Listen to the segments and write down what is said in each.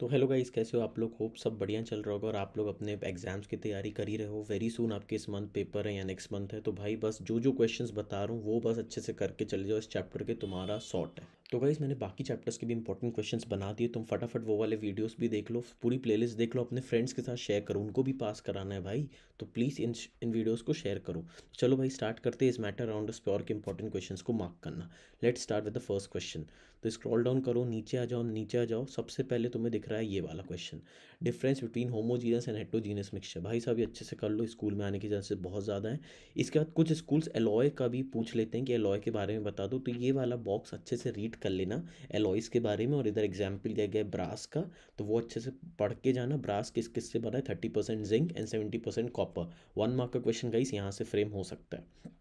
तो hello guys कैसे हो आप लोग होप सब बढ़िया चल रहा होगा और आप लोग अपने एग्जाम्स की तैयारी कर ही रहे हो वेरी सून आपके इस मंथ पेपर है या नेक्स्ट मंथ है तो भाई बस जो जो क्वेश्चंस बता रहा हूँ वो बस अच्छे से करके चले जाओ इस चैप्टर के तुम्हारा सॉर्ट है तो गाइज़ मैंने बाकी चैप्टर्स के भी इंपॉर्टेंट क्वेश्चंस बना दिए तुम फटाफट वो वाले वीडियोस भी देख लो पूरी प्लेलिस्ट देख लो अपने फ्रेंड्स के साथ शेयर करो उनको भी पास कराना है भाई तो प्लीज़ इन इन वीडियोस को शेयर करो चलो भाई स्टार्ट करते हैं इस मैटर उस प्योर के इंपॉर्टेंट क्वेश्चन को मार्क करना let start with the first question तो स्क्रॉल डाउन करो नीचे आ जाओ नीचे आ जाओ सबसे पहले तुम्हें दिख रहा है ये वाला question difference between homogeneous and heterogeneous mixture भाई साहब ये अच्छे से कर लो स्कूल में आने की चांसेस बहुत ज़्यादा है इसके बाद कुछ स्कूल्स एलॉय का भी पूछ लेते हैं कि एलॉय के बारे में बता दो तो ये वाला बॉक्स अच्छे से रीड कर लेना एलॉइस के बारे में और इधर एग्जाम्पल दिया गया है ब्रास का तो वो अच्छे से पढ़ के जाना ब्रास किस किस से बना है thirty percent zinc and seventy percent copper one mark का क्वेश्चन गाइस यहाँ से फ्रेम हो सकता है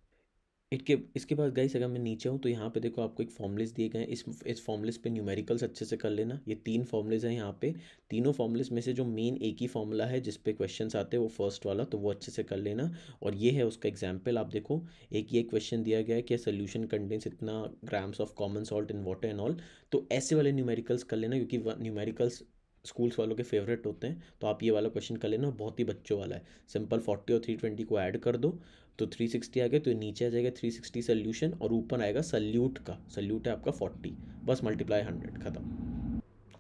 इटके इसके बाद गाइस अगर मैं नीचे हूँ तो यहाँ पे देखो आपको एक फॉर्मलेस दिए गए हैं इस इस फॉर्मलेस पे न्यूमेरिकल्स अच्छे से कर लेना ये तीन फॉर्मलेस हैं यहाँ पे तीनों फॉर्मलेस में से जो मेन एक ही फॉर्मूला है जिसपे क्वेश्चन क्वेश्चंस आते हैं वो फर्स्ट वाला तो वो अच्छे से कर लेना और ये है उसका एग्जाम्पल आप देखो एक ये क्वेश्चन दिया गया है कि सोल्यूशन कंटेंस इतना grams of common salt in water and all तो ऐसे वाले न्यूमेरिकल्स कर लेना क्योंकि न्यूमेरिकल्स स्कूल्स वालों के फेवरेट होते हैं तो आप ये वाला क्वेश्चन कर लेना बहुत ही बच्चों वाला है सिंपल फोर्टी और थ्री ट्वेंटी को ऐड कर दो तो थ्री सिक्सटी आ गया तो नीचे आ जाएगा थ्री सिक्सटी सल्यूशन और ऊपर आएगा सल्यूट का सल्यूट है आपका फोर्टी बस मल्टीप्लाई हंड्रेड खत्म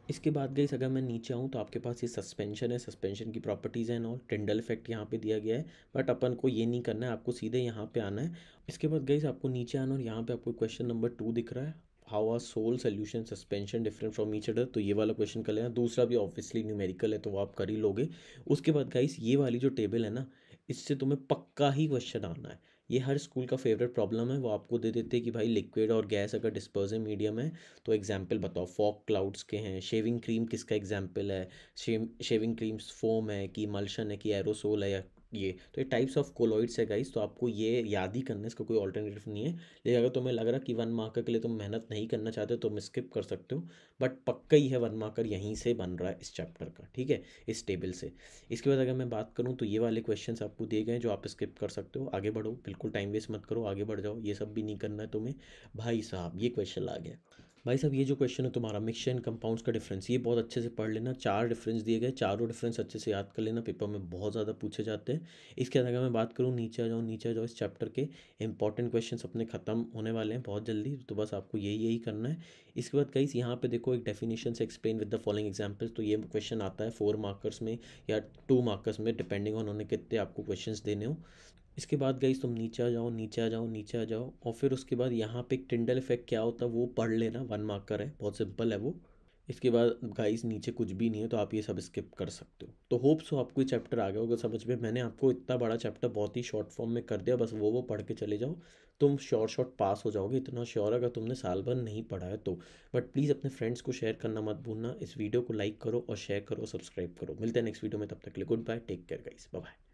इसके बाद गई अगर मैं नीचे आऊँ तो आपके पास ये सस्पेंशन है सस्पेंशन की प्रॉपर्टीज़ हैं और टेंडल इफेक्ट यहाँ पे दिया गया है बट अपन को ये नहीं करना है आपको सीधे यहाँ पे आना है इसके बाद गई आपको नीचे आना और यहाँ पे आपको क्वेश्चन नंबर टू दिख रहा है how are sol solution suspension different from each other तो ये वाला क्वेश्चन कर लेना दूसरा भी ऑब्वियसली न्यूमेरिकल है तो वो आप कर ही लोगे उसके बाद गाइस ये वाली जो टेबल है ना इससे तुम्हें पक्का ही क्वेश्चन आना है ये हर स्कूल का फेवरेट प्रॉब्लम है वो आपको दे देते हैं कि भाई लिक्विड और गैस अगर डिस्पर्जिंग मीडियम है तो एग्जाम्पल बताओ फॉक क्लाउड्स के हैं शेविंग क्रीम किसका एग्जाम्पल है शेविंग क्रीम्स फोम है कि मल्शन है कि एरोसोल है या ये तो ये टाइप्स ऑफ कोलोइड्स है गाइस तो आपको ये याद ही करना है इसका कोई ऑल्टरनेटिव नहीं है लेकिन अगर तुम्हें लग रहा कि वन मार्कर के लिए तुम मेहनत नहीं करना चाहते हो तो तुम स्किप कर सकते हो बट पक्का ही है वन मार्कर यहीं से बन रहा है इस चैप्टर का ठीक है इस टेबल से इसके बाद अगर मैं बात करूँ तो ये वाले क्वेश्चन आपको दिए गए जो आप स्किप कर सकते हो आगे बढ़ो बिल्कुल टाइम वेस्ट मत करो आगे बढ़ जाओ ये सब भी नहीं करना है तुम्हें भाई साहब ये क्वेश्चन आ गया भाई साहब ये जो क्वेश्चन है तुम्हारा मिक्सचर एंड कंपाउंड्स का डिफरेंस ये बहुत अच्छे से पढ़ लेना चार डिफरेंस दिए गए चारों डिफरेंस अच्छे से याद कर लेना पेपर में बहुत ज़्यादा पूछे जाते हैं इसके अलावा मैं बात करूँ नीचे आ जाऊँ नीचे आ जाओ इस चैप्टर के इंपॉर्टेंट क्वेश्चन अपने खत्म होने वाले हैं बहुत जल्दी तो बस आपको यही यही करना है इसके बाद कई यहाँ पर देखो एक डेफिनेशन से explain with the following examples तो ये क्वेश्चन आता है फोर मार्कर्स में या टू मार्कर्स में डिपेंडिंग ऑन उन्होंने कितने आपको क्वेश्चन देने हो इसके बाद गई तुम नीचे आ जाओ नीचे आ जाओ नीचे आ जाओ और फिर उसके बाद यहाँ पे एक टिंडल इफेक्ट क्या होता है वो पढ़ लेना वन मार्कर है बहुत सिंपल है वो इसके बाद गाइस नीचे कुछ भी नहीं है तो आप ये सब स्किप कर सकते हो तो होप सो आपको ये चैप्टर आ गया होगा समझ में मैंने आपको इतना बड़ा चैप्टर बहुत ही शॉर्ट फॉर्म में कर दिया बस वो वो पढ़ के चले जाओ तुम शॉर्ट शॉर्ट पास हो जाओगे इतना श्योर अगर तुमने साल भर नहीं पढ़ा है तो बट प्लीज़ अपने फ्रेंड्स को शेयर करना मत भूलना इस वीडियो को लाइक करो और शेयर करो सब्सक्राइब करो मिलते हैं नेक्स्ट वीडियो में तब तक ले लिए goodbye take care guys bye